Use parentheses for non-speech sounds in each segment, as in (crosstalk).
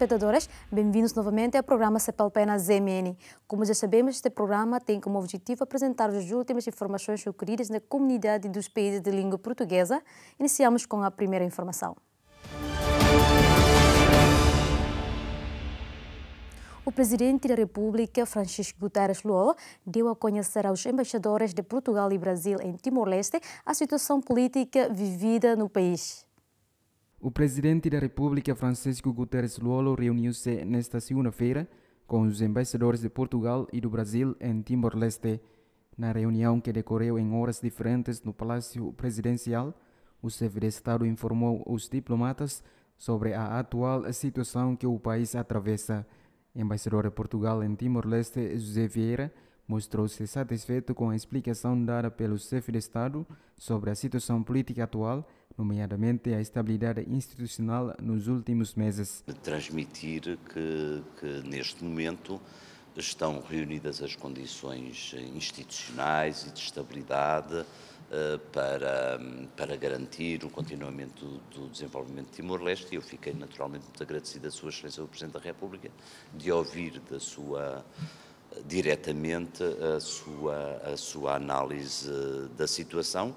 telespectadores, bem-vindos novamente ao programa Pena ZMN. Como já sabemos, este programa tem como objetivo apresentar as últimas informações ocorridas na comunidade dos países de língua portuguesa. Iniciamos com a primeira informação. O presidente da República, Francisco Guterres Luol, deu a conhecer aos embaixadores de Portugal e Brasil em Timor-Leste a situação política vivida no país. O presidente da República, Francisco Guterres Luolo, reuniu-se nesta segunda-feira com os embaixadores de Portugal e do Brasil em Timor-Leste. Na reunião, que decorreu em horas diferentes no Palácio Presidencial, o chefe de Estado informou os diplomatas sobre a atual situação que o país atravessa. Embaixador de Portugal em Timor-Leste, José Vieira, mostrou-se satisfeito com a explicação dada pelo chefe de Estado sobre a situação política atual, nomeadamente a estabilidade institucional nos últimos meses. Transmitir que, que neste momento estão reunidas as condições institucionais e de estabilidade eh, para, para garantir o continuamento do, do desenvolvimento de Timor-Leste e eu fiquei naturalmente muito agradecido à Sua Excelência o Presidente da República de ouvir da sua diretamente a sua, a sua análise da situação,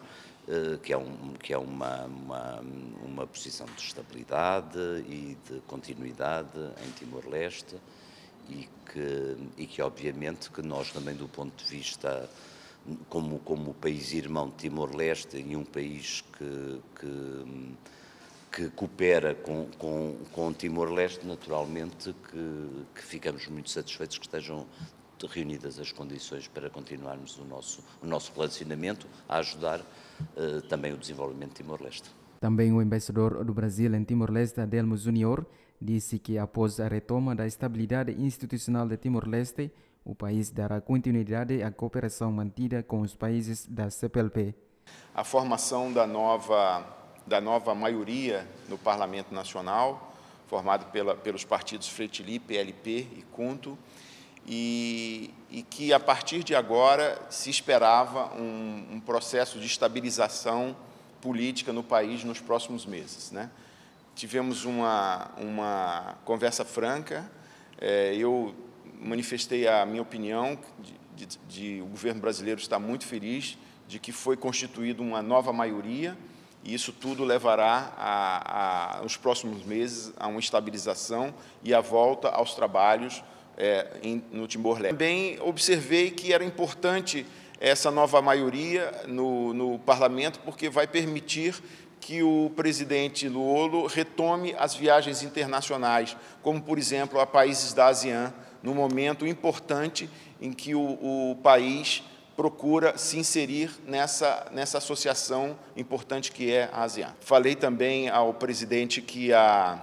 eh, que é, um, que é uma, uma, uma posição de estabilidade e de continuidade em Timor-Leste e que, e que obviamente que nós também do ponto de vista como, como país irmão de Timor-Leste e um país que, que, que coopera com, com, com Timor-Leste, naturalmente que, que ficamos muito satisfeitos que estejam reunidas as condições para continuarmos o nosso, o nosso relacionamento a ajudar uh, também o desenvolvimento de Timor-Leste. Também o embaixador do Brasil em Timor-Leste, Adelmo Junior, disse que após a retoma da estabilidade institucional de Timor-Leste, o país dará continuidade à cooperação mantida com os países da CPLP. A formação da nova, da nova maioria no Parlamento Nacional, formado pela, pelos partidos Fretili, PLP e CUNTO, e, e que a partir de agora se esperava um, um, processo de estabilização política no país nos próximos meses. Né? Tivemos uma, uma conversa franca, é, eu manifestei a minha opinião de, de, de o governo brasileiro está muito feliz de que foi constituída uma nova maioria e isso tudo levará a, a, próximos meses a uma estabilização e a volta aos trabalhos é, em, no Timor-Leste. Também observei que era importante essa nova maioria no, no parlamento, porque vai permitir que o presidente Luolo retome as viagens internacionais, como, por exemplo, a países da ASEAN, no momento importante em que o, o país procura se inserir nessa, nessa associação importante que é a ASEAN. Falei também ao presidente que a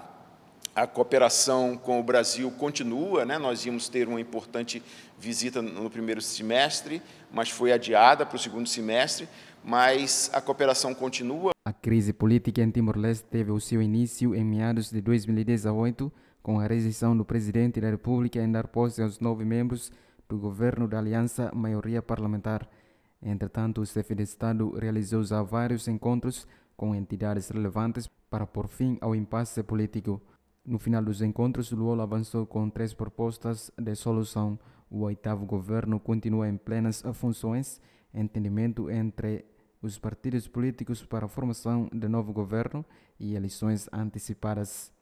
a cooperação com o Brasil continua, né? nós íamos ter uma importante visita no primeiro semestre, mas foi adiada para o segundo semestre, mas a cooperação continua. A crise política em Timor-Leste teve o seu início em meados de 2018, com a rejeição do presidente da República em dar posse aos nove membros do governo da Aliança Maioria Parlamentar. Entretanto, o chefe de Estado realizou já vários encontros com entidades relevantes para pôr fim ao impasse político. No final dos encontros, Luolo avançou com três propostas de solução. O oitavo governo continua em plenas funções, entendimento entre os partidos políticos para a formação de novo governo e eleições antecipadas.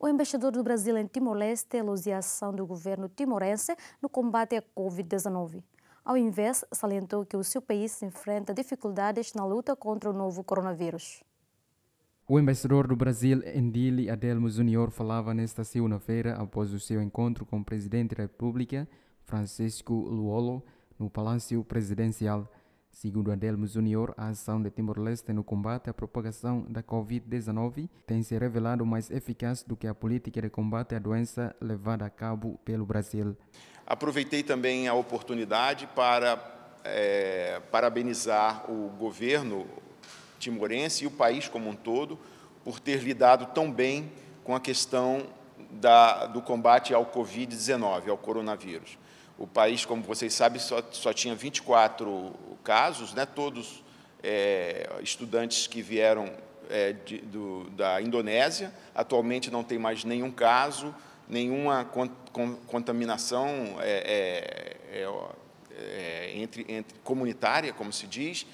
O embaixador do Brasil em Timor-Leste elogia a ação do governo timorense no combate à Covid-19. Ao invés, salientou que o seu país enfrenta dificuldades na luta contra o novo coronavírus. O embaixador do Brasil, Endili Adelmo Junior falava nesta segunda-feira após o seu encontro com o presidente da República, Francisco Luolo, no Palácio Presidencial. Segundo Adelmo Junior, a ação de Timor-Leste no combate à propagação da Covid-19 tem se revelado mais eficaz do que a política de combate à doença levada a cabo pelo Brasil. Aproveitei também a oportunidade para é, parabenizar o governo timorense e o país como um todo por ter lidado tão bem com a questão da, do combate ao Covid-19, ao coronavírus. O país, como vocês sabem, só, só tinha 24 casos, né, todos é, estudantes que vieram é, de, do, da Indonésia. Atualmente não tem mais nenhum caso, nenhuma con, con, contaminação é, é, é, é entre, entre comunitária, como se diz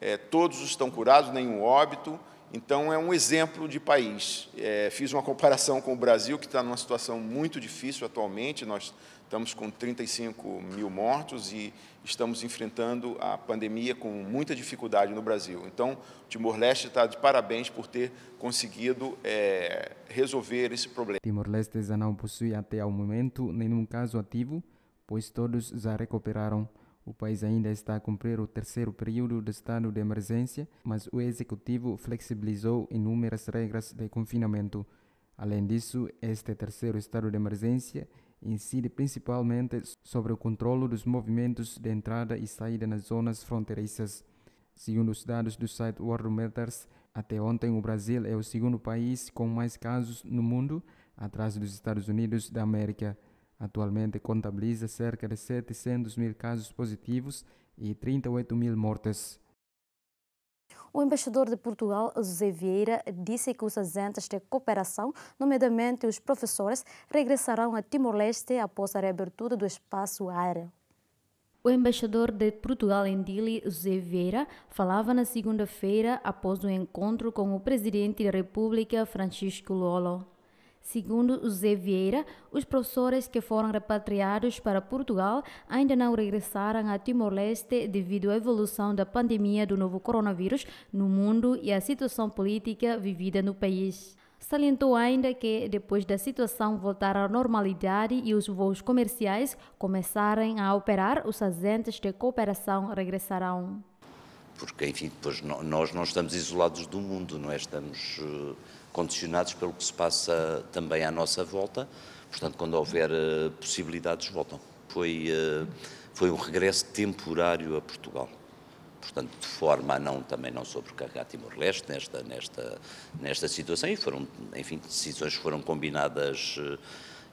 é, todos estão curados, nenhum óbito. Então, é um exemplo de país. É, fiz uma comparação com o Brasil, que está numa situação muito difícil atualmente. Nós estamos com 35 mil mortos e estamos enfrentando a pandemia com muita dificuldade no Brasil. Então, Timor-Leste está de parabéns por ter conseguido é, resolver esse problema. Timor-Leste já não possui até ao momento nenhum caso ativo, pois todos já recuperaram o país ainda está a cumprir o terceiro período de estado de emergência, mas o executivo flexibilizou inúmeras regras de confinamento. Além disso, este terceiro estado de emergência incide principalmente sobre o controle dos movimentos de entrada e saída nas zonas fronteiriças. Segundo os dados do site Worldometers, até ontem o Brasil é o segundo país com mais casos no mundo, atrás dos Estados Unidos da América. Atualmente contabiliza cerca de 700 mil casos positivos e 38 mil mortes. O embaixador de Portugal, José Vieira, disse que os agentes de cooperação, nomeadamente os professores, regressarão a Timor-Leste após a reabertura do espaço aéreo. O embaixador de Portugal em Dili, José Vieira, falava na segunda-feira após um encontro com o presidente da República, Francisco Lolo. Segundo José Zé Vieira, os professores que foram repatriados para Portugal ainda não regressaram a Timor-Leste devido à evolução da pandemia do novo coronavírus no mundo e à situação política vivida no país. Salientou ainda que, depois da situação voltar à normalidade e os voos comerciais começarem a operar, os agentes de cooperação regressarão. Porque, enfim, depois nós não estamos isolados do mundo, não é? Estamos. Uh condicionados pelo que se passa também à nossa volta. Portanto, quando houver uh, possibilidades, voltam. Foi, uh, foi um regresso temporário a Portugal. Portanto, de forma a não, também não sobrecarregar Timor-Leste nesta, nesta, nesta situação. E foram, enfim, decisões que foram combinadas. Uh,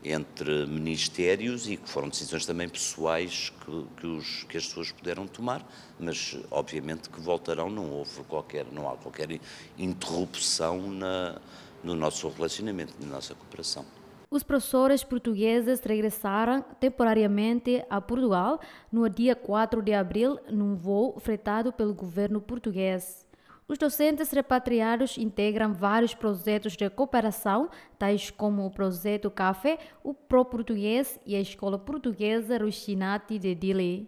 entre ministérios e que foram decisões também pessoais que, que, os, que as pessoas puderam tomar, mas obviamente que voltarão, não houve qualquer, não há qualquer interrupção na, no nosso relacionamento, na nossa cooperação. Os professores portugueses regressaram temporariamente a Portugal no dia 4 de abril num voo fretado pelo governo português. Os docentes repatriados integram vários projetos de cooperação, tais como o projeto CAFE, o Pro Português e a Escola Portuguesa Ruxinati de Dili.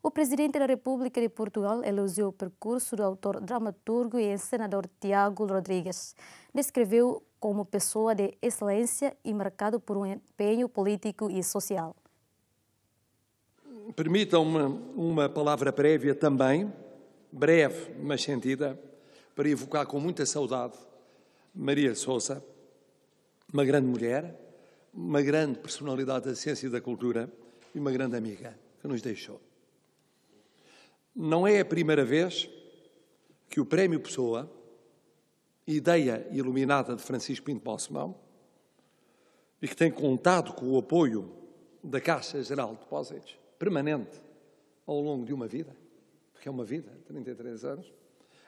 O presidente da República de Portugal elogiou o percurso do autor dramaturgo e ensenador Tiago Rodrigues. Descreveu como pessoa de excelência e marcado por um empenho político e social. Permitam-me uma palavra prévia também breve, mas sentida, para evocar com muita saudade Maria Sousa, uma grande mulher, uma grande personalidade da ciência e da cultura e uma grande amiga que nos deixou. Não é a primeira vez que o Prémio Pessoa, ideia iluminada de Francisco Pinto Balsemão, e que tem contado com o apoio da Caixa Geral de Depósitos, permanente, ao longo de uma vida, porque é uma vida, 33 anos,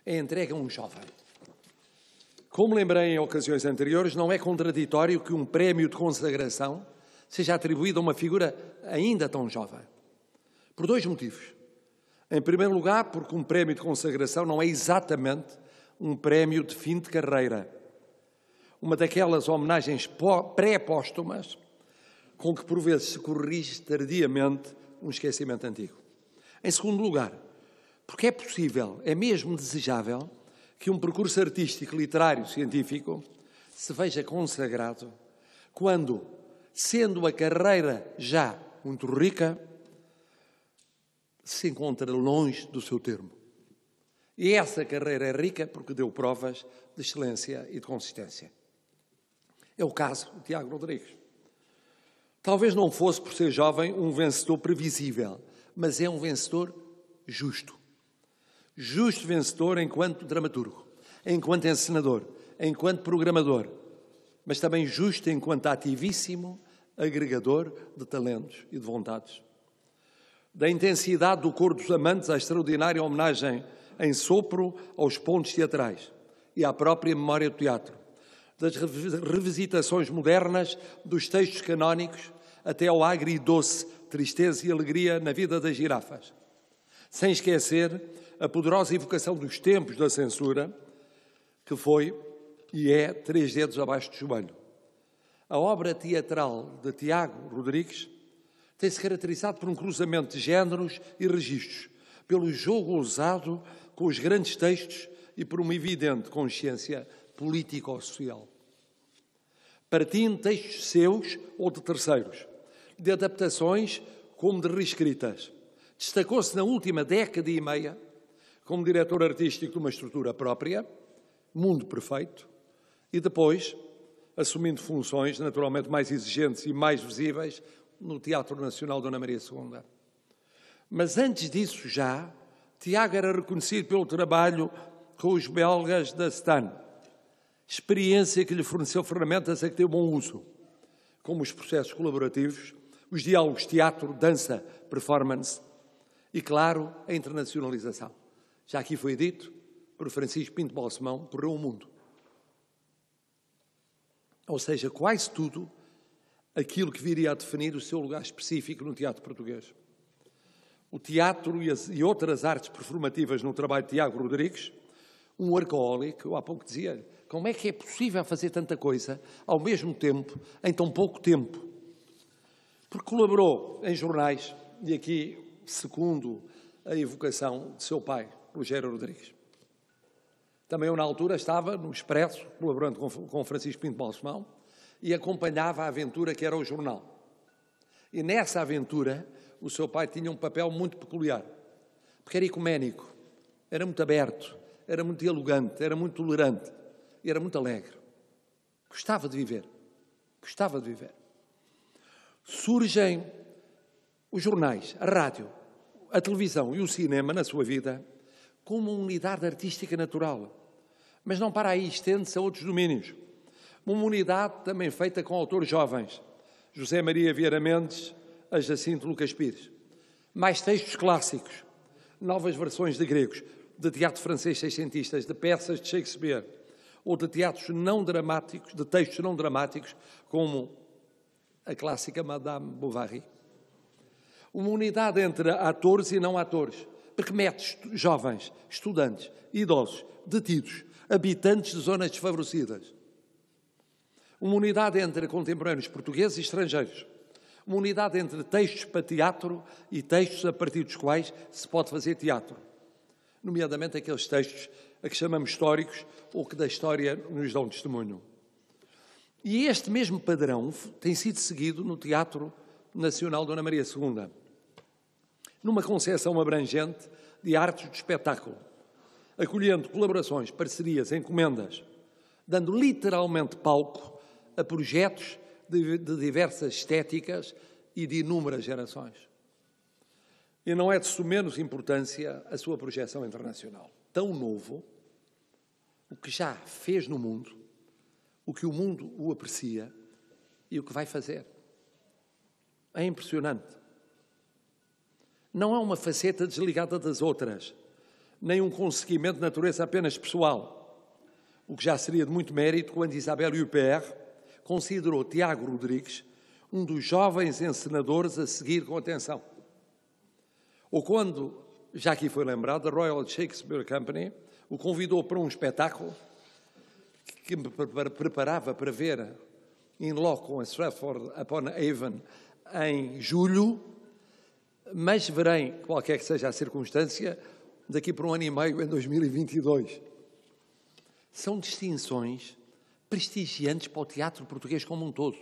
é entregue a um jovem. Como lembrei em ocasiões anteriores, não é contraditório que um prémio de consagração seja atribuído a uma figura ainda tão jovem. Por dois motivos. Em primeiro lugar, porque um prémio de consagração não é exatamente um prémio de fim de carreira. Uma daquelas homenagens pré-póstumas com que por vezes se corrige tardiamente um esquecimento antigo. Em segundo lugar, porque é possível, é mesmo desejável, que um percurso artístico, literário, científico se veja consagrado quando, sendo a carreira já muito rica, se encontra longe do seu termo. E essa carreira é rica porque deu provas de excelência e de consistência. É o caso de Tiago Rodrigues. Talvez não fosse, por ser jovem, um vencedor previsível, mas é um vencedor justo. Justo vencedor enquanto dramaturgo, enquanto encenador, enquanto programador, mas também justo enquanto ativíssimo agregador de talentos e de vontades. Da intensidade do cor dos amantes à extraordinária homenagem em sopro aos pontos teatrais e à própria memória do teatro, das revisitações modernas dos textos canónicos até ao doce tristeza e alegria na vida das girafas. Sem esquecer a poderosa evocação dos tempos da censura, que foi e é Três Dedos Abaixo do Joelho. A obra teatral de Tiago Rodrigues tem-se caracterizado por um cruzamento de géneros e registros, pelo jogo ousado com os grandes textos e por uma evidente consciência político-social. Partindo textos seus ou de terceiros, de adaptações como de reescritas. Destacou-se na última década e meia como diretor artístico de uma estrutura própria, Mundo Perfeito, e depois assumindo funções naturalmente mais exigentes e mais visíveis no Teatro Nacional Dona Maria II. Mas antes disso já, Tiago era reconhecido pelo trabalho com os belgas da Stan, experiência que lhe forneceu ferramentas a que deu bom uso, como os processos colaborativos, os diálogos teatro, dança, performance e, claro, a internacionalização. Já aqui foi dito por Francisco Pinto Balsemão, por o mundo. Ou seja, quase tudo aquilo que viria a definir o seu lugar específico no teatro português. O teatro e, as, e outras artes performativas no trabalho de Tiago Rodrigues, um arcaólico, eu há pouco dizia, como é que é possível fazer tanta coisa ao mesmo tempo, em tão pouco tempo? Porque colaborou em jornais, e aqui, segundo a evocação de seu pai, Rogério Rodrigues. Também eu, na altura, estava no Expresso, colaborando com Francisco Pinto Balsemão, e acompanhava a aventura que era o jornal. E nessa aventura, o seu pai tinha um papel muito peculiar, porque era ecuménico, era muito aberto, era muito dialogante, era muito tolerante e era muito alegre. Gostava de viver, gostava de viver. Surgem os jornais, a rádio, a televisão e o cinema na sua vida como uma unidade artística natural. Mas não para aí, estende-se a outros domínios. Uma unidade também feita com autores jovens. José Maria Vieira Mendes, a Jacinto Lucas Pires. Mais textos clássicos, novas versões de gregos, de teatro francês seiscentistas, de peças de Shakespeare, ou de teatros não dramáticos, de textos não dramáticos, como a clássica Madame Bovary. Uma unidade entre atores e não atores Permete jovens, estudantes, idosos, detidos, habitantes de zonas desfavorecidas. Uma unidade entre contemporâneos portugueses e estrangeiros. Uma unidade entre textos para teatro e textos a partir dos quais se pode fazer teatro. Nomeadamente aqueles textos a que chamamos históricos ou que da história nos dão testemunho. E este mesmo padrão tem sido seguido no Teatro Nacional Dona Maria II numa concepção abrangente de artes de espetáculo, acolhendo colaborações, parcerias, encomendas, dando literalmente palco a projetos de, de diversas estéticas e de inúmeras gerações. E não é de sumenos importância a sua projeção internacional. Tão novo, o que já fez no mundo, o que o mundo o aprecia e o que vai fazer. É impressionante. Não é uma faceta desligada das outras, nem um conseguimento de natureza apenas pessoal, o que já seria de muito mérito quando Isabel PR considerou Tiago Rodrigues um dos jovens encenadores a seguir com atenção. Ou quando, já aqui foi lembrado, a Royal Shakespeare Company o convidou para um espetáculo que me preparava para ver em loco em Stratford upon Avon em julho mas verem, qualquer que seja a circunstância, daqui por um ano e meio, em 2022. São distinções prestigiantes para o teatro português como um todo.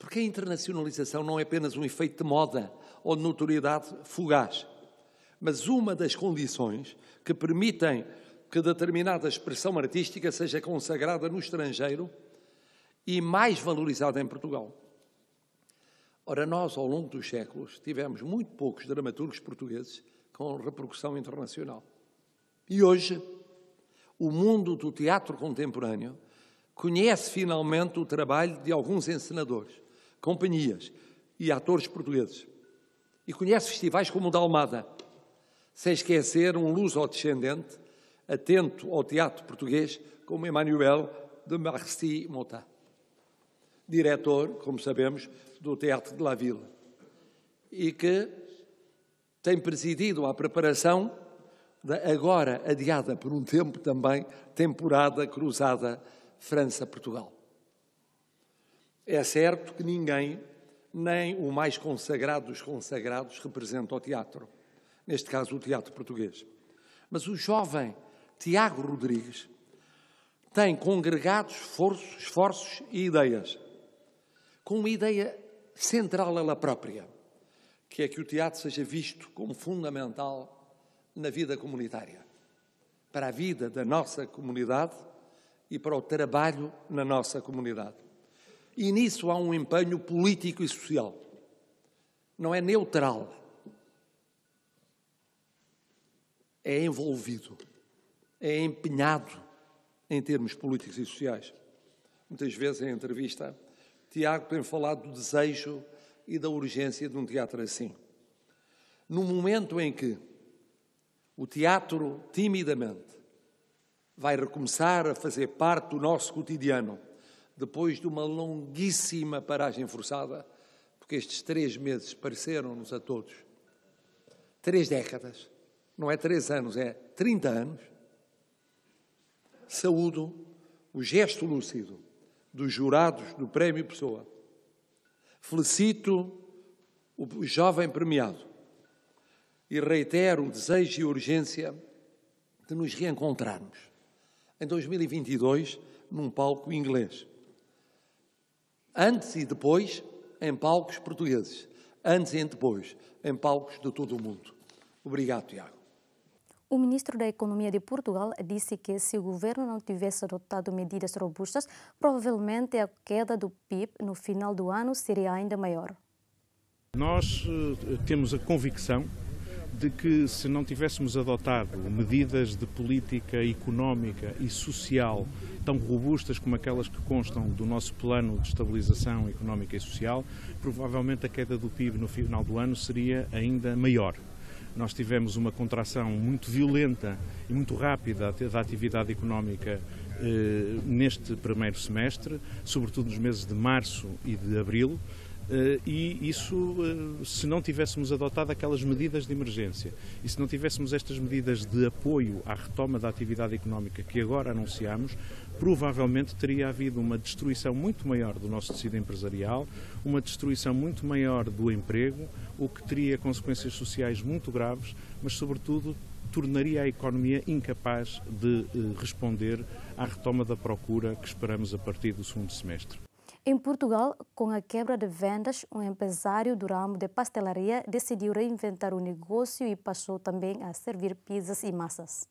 Porque a internacionalização não é apenas um efeito de moda ou de notoriedade fugaz, mas uma das condições que permitem que determinada expressão artística seja consagrada no estrangeiro e mais valorizada em Portugal. Ora, nós, ao longo dos séculos, tivemos muito poucos dramaturgos portugueses com repercussão internacional. E hoje, o mundo do teatro contemporâneo conhece finalmente o trabalho de alguns encenadores, companhias e atores portugueses. E conhece festivais como o da Almada, sem esquecer um luso-descendente atento ao teatro português como Emmanuel de Marcy Montat diretor, como sabemos, do Teatro de La Vila, e que tem presidido a preparação da agora adiada por um tempo também temporada cruzada França-Portugal. É certo que ninguém, nem o mais consagrado dos consagrados, representa o teatro, neste caso o teatro português. Mas o jovem Tiago Rodrigues tem congregado esforços, esforços e ideias com uma ideia central ela própria, que é que o teatro seja visto como fundamental na vida comunitária, para a vida da nossa comunidade e para o trabalho na nossa comunidade. E nisso há um empenho político e social. Não é neutral. É envolvido, é empenhado em termos políticos e sociais. Muitas vezes em entrevista Tiago ter falado do desejo e da urgência de um teatro assim. No momento em que o teatro, timidamente, vai recomeçar a fazer parte do nosso cotidiano, depois de uma longuíssima paragem forçada, porque estes três meses pareceram-nos a todos três décadas, não é três anos, é 30 anos, saúdo o gesto lúcido dos jurados do Prémio Pessoa. Felicito o jovem premiado e reitero o desejo e urgência de nos reencontrarmos em 2022 num palco inglês. Antes e depois em palcos portugueses. Antes e depois em palcos de todo o mundo. Obrigado, Tiago. O ministro da Economia de Portugal disse que se o governo não tivesse adotado medidas robustas, provavelmente a queda do PIB no final do ano seria ainda maior. Nós eh, temos a convicção de que se não tivéssemos adotado medidas de política económica e social tão robustas como aquelas que constam do nosso plano de estabilização económica e social, provavelmente a queda do PIB no final do ano seria ainda maior. Nós tivemos uma contração muito violenta e muito rápida da atividade económica eh, neste primeiro semestre, sobretudo nos meses de março e de abril. Eh, e isso, eh, se não tivéssemos adotado aquelas medidas de emergência e se não tivéssemos estas medidas de apoio à retoma da atividade económica que agora anunciamos, provavelmente teria havido uma destruição muito maior do nosso tecido empresarial, uma destruição muito maior do emprego, o que teria consequências sociais muito graves, mas, sobretudo, tornaria a economia incapaz de eh, responder à retoma da procura que esperamos a partir do segundo semestre. Em Portugal, com a quebra de vendas, um empresário do ramo de pastelaria decidiu reinventar o negócio e passou também a servir pizzas e massas.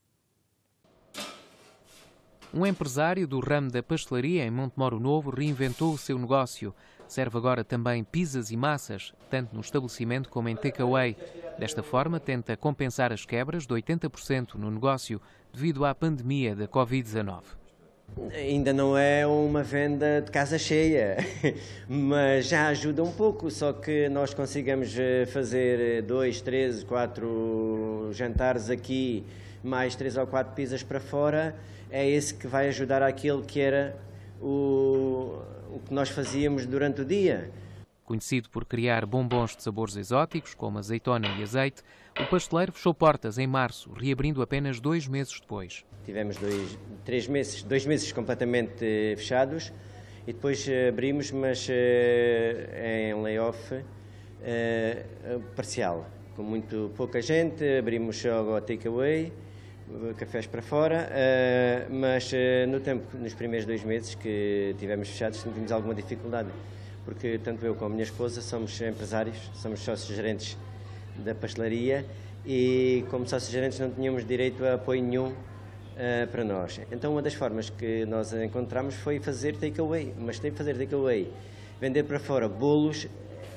Um empresário do ramo da pastelaria em Montemoro Novo reinventou o seu negócio. Serve agora também pizzas e massas, tanto no estabelecimento como em takeaway. Desta forma, tenta compensar as quebras de 80% no negócio devido à pandemia da Covid-19. Ainda não é uma venda de casa cheia, (laughs) mas já ajuda um pouco. Só que nós consigamos eh, fazer eh, dois, três, quatro jantares aqui, mais três ou quatro pizzas para fora é esse que vai ajudar aquilo que era o, o que nós fazíamos durante o dia. Conhecido por criar bombons de sabores exóticos, como azeitona e azeite, o pasteleiro fechou portas em março, reabrindo apenas dois meses depois. Tivemos dois, três meses, dois meses completamente eh, fechados e depois eh, abrimos, mas eh, é em layoff parcial. Com muito pouca gente, abrimos só o takeaway cafés para fora, eh, mas eh, no tempo, nos primeiros dois meses que tivemos fechados, sentimos alguma dificuldade, porque tanto eu como a minha esposa somos empresários, somos sócios gerentes da pastelaria e como sócios gerentes não tínhamos direito a apoio nenhum eh, para nós. Então uma das formas que nós encontramos foi fazer takeaway, mas tem que fazer takeaway. Vender para fora bolos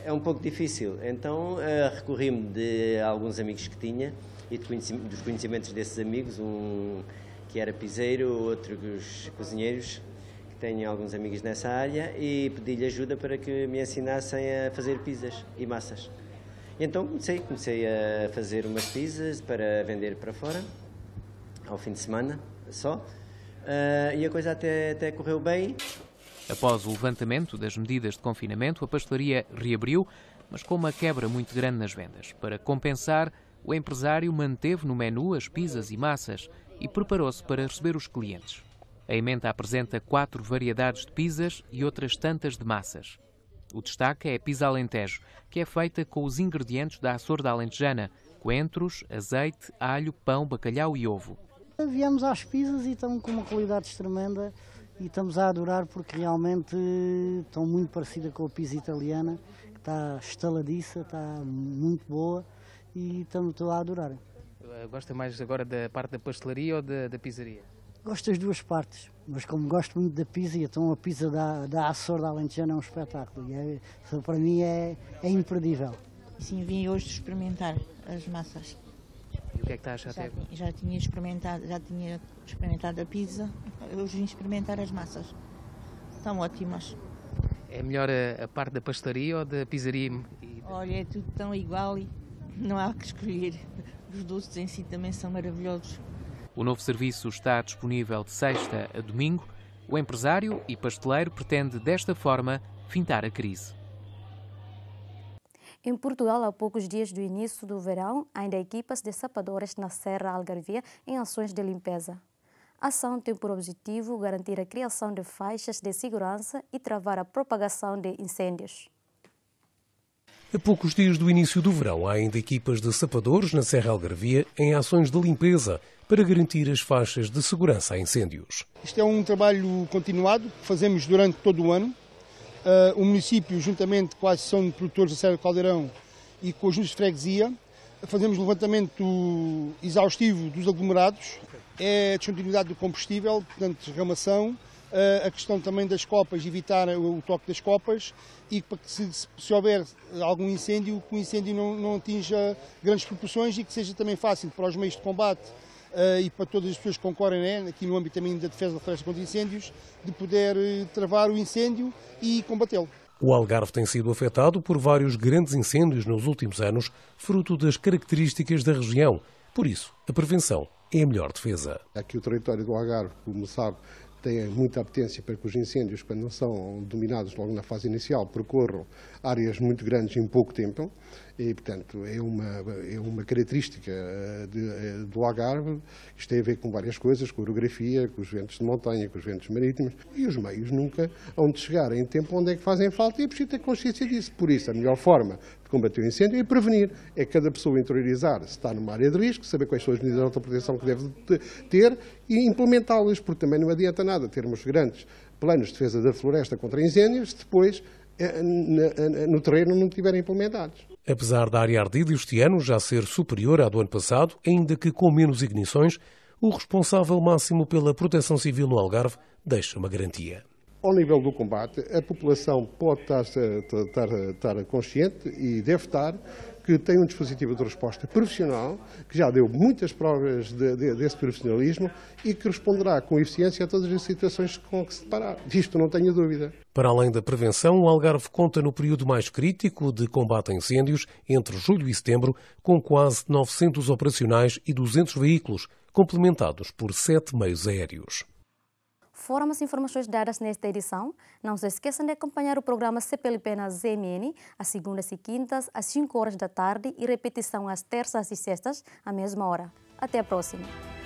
é um pouco difícil, então recorri-me de alguns amigos que tinha, e dos conhecimentos desses amigos, um que era piseiro, outro dos cozinheiros, que tenho alguns amigos nessa área, e pedi-lhe ajuda para que me ensinassem a fazer pizzas e massas. Então comecei, comecei a fazer umas pizzas para vender para fora, ao fim de semana só, uh, e a coisa até, até correu bem. Após o levantamento das medidas de confinamento, a pastelaria reabriu, mas com uma quebra muito grande nas vendas. Para compensar, o empresário manteve no menu as pizzas e massas e preparou-se para receber os clientes. A emenda apresenta quatro variedades de pizzas e outras tantas de massas. O destaque é a pizza alentejo, que é feita com os ingredientes da da alentejana, coentros, azeite, alho, pão, bacalhau e ovo. Viemos às pizzas e estão com uma qualidade tremenda e estamos a adorar porque realmente estão muito parecidas com a pizza italiana, que está estaladiça, está muito boa e estamos lá a adorar. Eh, Gosta mais agora da parte da pastelaria ou da, da pizzaria? Gosto das duas partes, mas como gosto muito da pizza, então a pizza da, da Açor da Alentejana é um espetáculo e é, para mim é, é imperdível. Sim, vim hoje experimentar as massas. E o que é que está a achar já, tinha, já tinha experimentado, já tinha experimentado a pizza, hoje vim experimentar as massas. Estão ótimas. É melhor a, a parte da pastelaria ou da pizzaria? Olha, é tudo tão igual e não há que escolher. Os doces em si também são maravilhosos. O novo serviço está disponível de sexta a domingo. O empresário e pasteleiro pretende, desta forma, fintar a crise. Em Portugal, há poucos dias do início do verão, ainda há equipas de sapadores na Serra Algarvia em ações de limpeza. A ação tem por objetivo garantir a criação de faixas de segurança e travar a propagação de incêndios. A poucos dias do início do verão, há ainda equipas de sapadores na Serra Algarvia em ações de limpeza para garantir as faixas de segurança a incêndios. Isto é um trabalho continuado, que fazemos durante todo o ano. Ah, o município, juntamente com a Associação de Produtores da Serra do Caldeirão e com a Junta de Freguesia, fazemos levantamento exaustivo dos aglomerados, é a descontinuidade do combustível, portanto, derramação, a questão também das copas, evitar o toque das copas e para que se, se houver algum incêndio, que o incêndio não, não atinja grandes proporções e que seja também fácil para os meios de combate eh, e para todas as pessoas que concorrem né, aqui no âmbito também da defesa da floresta contra incêndios, de poder eh, travar o incêndio e combatê-lo. O Algarve tem sido afetado por vários grandes incêndios nos últimos anos, fruto das características da região. Por isso, a prevenção é a melhor defesa. Aqui o território do Algarve, como sabe, têm muita apetência para que os incêndios, quando não são dominados logo na fase inicial, percorram áreas muito grandes em pouco tempo. E, portanto, é uma, é uma característica eh, de, eh, do Algarve, isto tem a ver com várias coisas, com a orografia, com os ventos de montanha, com os ventos marítimos, e os meios nunca hão de chegar em tempo onde é que fazem falta, e é preciso ter consciência disso. Por isso, a melhor forma de combater o incêndio é prevenir, é cada pessoa interiorizar se está numa área de risco, saber quais são as medidas de autoproteção que deve ter e implementá-las, porque também não adianta nada termos grandes planos de defesa da floresta contra incêndios se depois eh, no terreno não estiverem implementados. Apesar da área ardida este ano já ser superior à do ano passado, ainda que com menos ignições, o responsável máximo pela proteção civil no Algarve deixa uma garantia. Ao nível do combate, a população pode estar, estar, estar consciente e deve estar que tem um dispositivo de resposta profissional, que já deu muitas provas de, de, desse profissionalismo e que responderá com eficiência a todas as situações com que se deparar. Disto não tenho dúvida. Para além da prevenção, o Algarve conta no período mais crítico de combate a incêndios, entre julho e setembro, com quase 900 operacionais e 200 veículos, complementados por sete meios aéreos. Foram as informações dadas nesta edição. Não se esqueçam de acompanhar o programa CPLP na ZMN, às segundas e quintas, às 5 horas da tarde e repetição às terças e sextas, à mesma hora. Até a próxima!